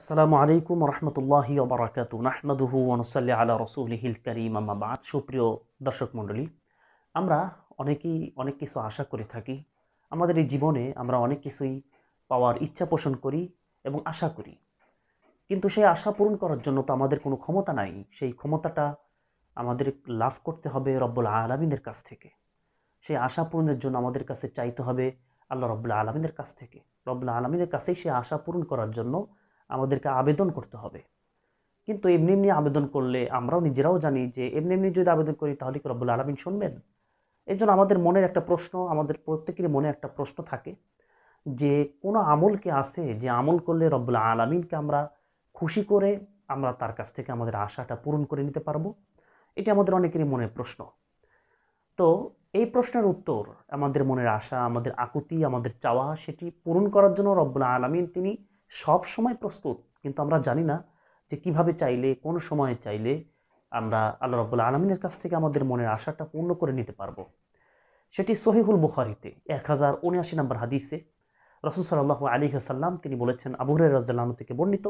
আসসালামু আলাইকুম রহমতুল্লাহি ওবরাকাত নাহমাদুহু ওনসাল্লি আলা রসুলহিল করিম আমাবাদ সুপ্রিয় দর্শক মণ্ডলী আমরা অনেকেই অনেক কিছু আশা করে থাকি আমাদের এই জীবনে আমরা অনেক কিছুই পাওয়ার ইচ্ছা পোষণ করি এবং আশা করি কিন্তু সেই আশা পূরণ করার জন্য তো আমাদের কোনো ক্ষমতা নাই সেই ক্ষমতাটা আমাদের লাভ করতে হবে রব্বুল আলমিনের কাছ থেকে সেই আশা পূরণের জন্য আমাদের কাছে চাইতে হবে আল্লাহ রব্বুল আলমিনের কাছ থেকে রব্বুল আলমিনের কাছেই সেই আশা পূরণ করার জন্য আমাদেরকে আবেদন করতে হবে কিন্তু এমনি এমনি আবেদন করলে আমরাও নিজেরাও জানি যে এমনি এমনি যদি আবেদন করি তাহলে কি রব্বুল আলমিন শুনবেন এই জন্য আমাদের মনের একটা প্রশ্ন আমাদের প্রত্যেকের মনে একটা প্রশ্ন থাকে যে কোনো আমলকে আসে যে আমল করলে রব্বুল আলমিনকে আমরা খুশি করে আমরা তার কাছ থেকে আমাদের আশাটা পূরণ করে নিতে পারবো এটি আমাদের অনেকেরই মনের প্রশ্ন তো এই প্রশ্নের উত্তর আমাদের মনের আশা আমাদের আকুতি আমাদের চাওয়া সেটি পূরণ করার জন্য রব্বুল আলমিন তিনি সব সময় প্রস্তুত কিন্তু আমরা জানি না যে কিভাবে চাইলে কোন সময়ে চাইলে আমরা আল্লাহ রবুল্লা আলমিনের কাছ থেকে আমাদের মনের আশাটা পূর্ণ করে নিতে পারবো সেটি সহিহুল বুখারিতে এক হাজার উনআশি নম্বর হাদিসে রসুল সাল্লাহ আলী হাসাল্লাম তিনি বলেছেন আবুরের রাজ্লাহ থেকে বর্ণিত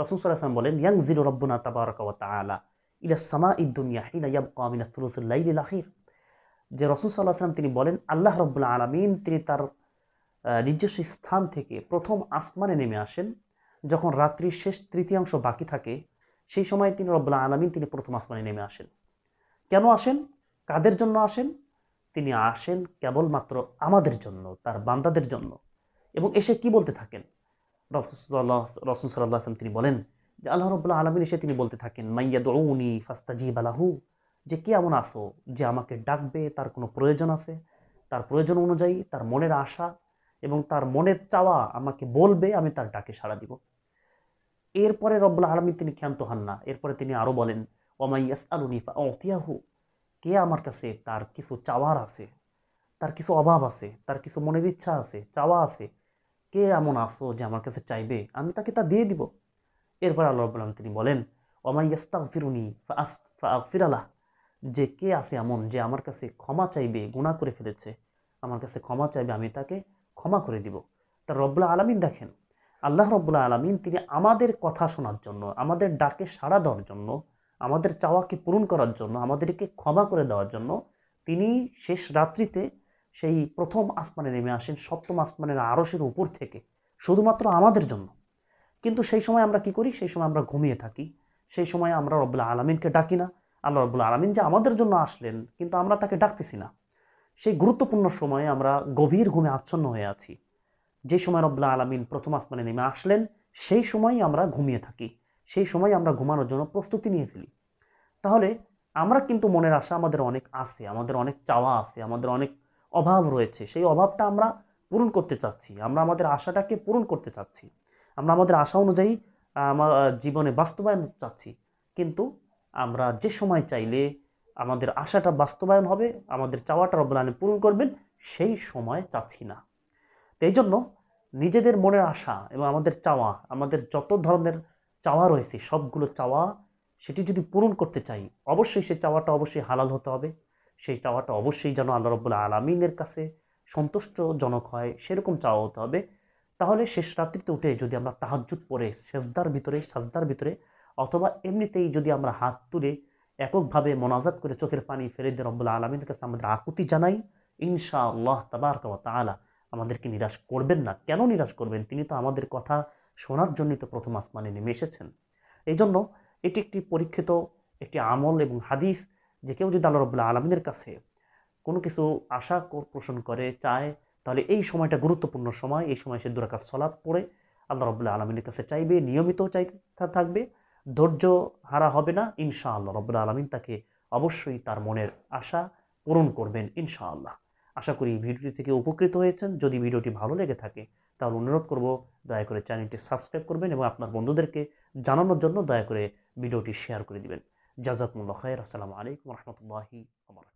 রসুল সাল্লাহাম বলেন ইয়াং জিরো রব্বনা তাবারকাওয়া তালা ইলা সামা ইদ্দুনিয়া হিনা ইয়াব কামিনা সুলসুল্লাহ আখির যে রসুল সাল্লাহ সাল্লাম তিনি বলেন আল্লাহ রব্বুল্লা আলমিন তিনি তার নিজস্ব স্থান থেকে প্রথম আসমানে নেমে আসেন যখন রাত্রির শেষ তৃতীয়াংশ বাকি থাকে সেই সময় তিনি রব্লা আলমিন তিনি প্রথম আসমানে নেমে আসেন কেন আসেন কাদের জন্য আসেন তিনি আসেন কেবলমাত্র আমাদের জন্য তার বান্দাদের জন্য এবং এসে কি বলতে থাকেন রসুল সাল্লাহ আসলাম তিনি বলেন যে আল্লাহ রব্লা আলমিন এসে তিনি বলতে থাকেন মাইয়া দৌনি ফাস্তাজি বালাহু যে কে এমন আসো যে আমাকে ডাকবে তার কোনো প্রয়োজন আছে তার প্রয়োজন অনুযায়ী তার মনের আশা এবং তার মনের চাওয়া আমাকে বলবে আমি তার ডাকে সাড়া দিব এরপরে রব্লা আলমী তিনি ক্ষান্ত হন না এরপরে তিনি আরও বলেন ওমাইয়াস আলুনিফা অতিয়াহু কে আমার কাছে তার কিছু চাওয়ার আছে তার কিছু অভাব আছে তার কিছু মনের ইচ্ছা আছে চাওয়া আছে কে এমন আসো যে আমার কাছে চাইবে আমি তাকে তা দিয়ে দিব এরপর আল্লাহ রব্লা আলম তিনি বলেন ওমাইয়াস্তাক ফিরুনি ফিরালাহ যে কে আছে এমন যে আমার কাছে ক্ষমা চাইবে গুণা করে ফেলেছে আমার কাছে ক্ষমা চাইবে আমি তাকে ক্ষমা করে দিব তা রবলা আলমিন দেখেন আল্লাহ রব্লা আলমিন তিনি আমাদের কথা শোনার জন্য আমাদের ডাকে সাড়া দেওয়ার জন্য আমাদের চাওয়াকে পূরণ করার জন্য আমাদেরকে ক্ষমা করে দেওয়ার জন্য তিনি শেষ রাত্রিতে সেই প্রথম আসমানে নেমে আসেন সপ্তম আসমানের আরসের উপর থেকে শুধুমাত্র আমাদের জন্য কিন্তু সেই সময় আমরা কি করি সেই সময় আমরা ঘুমিয়ে থাকি সেই সময় আমরা রব্লা আলমিনকে ডাকি না আল্লাহ রবুল্লা আলমিন যে আমাদের জন্য আসলেন কিন্তু আমরা তাকে ডাকতেছি না সেই গুরুত্বপূর্ণ সময়ে আমরা গভীর ঘুমে আচ্ছন্ন হয়ে আছি যে সময় রব্লা আলমিন প্রথম আসমানে নেমে আসলেন সেই সময়ই আমরা ঘুমিয়ে থাকি সেই সময় আমরা ঘুমানোর জন্য প্রস্তুতি নিয়ে ফেলি তাহলে আমরা কিন্তু মনের আশা আমাদের অনেক আছে আমাদের অনেক চাওয়া আছে আমাদের অনেক অভাব রয়েছে সেই অভাবটা আমরা পূরণ করতে চাচ্ছি আমরা আমাদের আশাটাকে পূরণ করতে চাচ্ছি আমরা আমাদের আশা অনুযায়ী আমার জীবনে বাস্তবায়ন চাচ্ছি কিন্তু আমরা যে সময় চাইলে আমাদের আশাটা বাস্তবায়ন হবে আমাদের চাওয়াটা রব্বুল আলমিন পূরণ করবেন সেই সময় চাচ্ছি না তো এই জন্য নিজেদের মনের আশা এবং আমাদের চাওয়া আমাদের যত ধরনের চাওয়া রয়েছে সবগুলো চাওয়া সেটি যদি পূরণ করতে চাই অবশ্যই সেই চাওয়াটা অবশ্যই হালাল হতে হবে সেই চাওয়াটা অবশ্যই যেন আল্লাহ রব্বুল আলমিনের কাছে সন্তুষ্টজনক হয় সেরকম চাওয়া হতে হবে তাহলে শেষ রাত্রিতে উঠে যদি আমরা তাহাজুত পরে সেজদার ভিতরে সাজদার ভিতরে অথবা এমনিতেই যদি আমরা হাত তুলে এককভাবে মনাজাত করে চোখের পানি ফেলে দিয়ে রব্বুল আলমীর কাছে আমাদের আকুতি জানাই ইনশা আল্লাহ তাবারকাওয়া তালা আমাদেরকে নিরাশ করবেন না কেন নিরাশ করবেন তিনি তো আমাদের কথা শোনার জন্যই তো প্রথম আসমানে নেমে এসেছেন এই জন্য এটি একটি পরীক্ষিত একটি আমল এবং হাদিস যে কেউ যদি আল্লাহ রব্লা আলমিনের কাছে কোনো কিছু আশা পোষণ করে চায় তাহলে এই সময়টা গুরুত্বপূর্ণ সময় এই সময় সে দুরাকাত সলাপ পড়ে আল্লাহ রবুল্লাহ আলমিনের কাছে চাইবে নিয়মিত চাই থাকবে ধৈর্য হারা হবে না ইনশাআল্লাহ রব্বুল আলমিন তাকে অবশ্যই তার মনের আশা পূরণ করবেন ইনশাআল্লাহ আশা করি ভিডিওটি থেকে উপকৃত হয়েছেন যদি ভিডিওটি ভালো লেগে থাকে তাহলে অনুরোধ করব দয়া করে চ্যানেলটি সাবস্ক্রাইব করবেন এবং আপনার বন্ধুদেরকে জানানোর জন্য দয়া করে ভিডিওটি শেয়ার করে দিবেন জাজাকুল্লাহ খায়ের আসসালামু আলাইকুম রহমতুল্লাহি আমার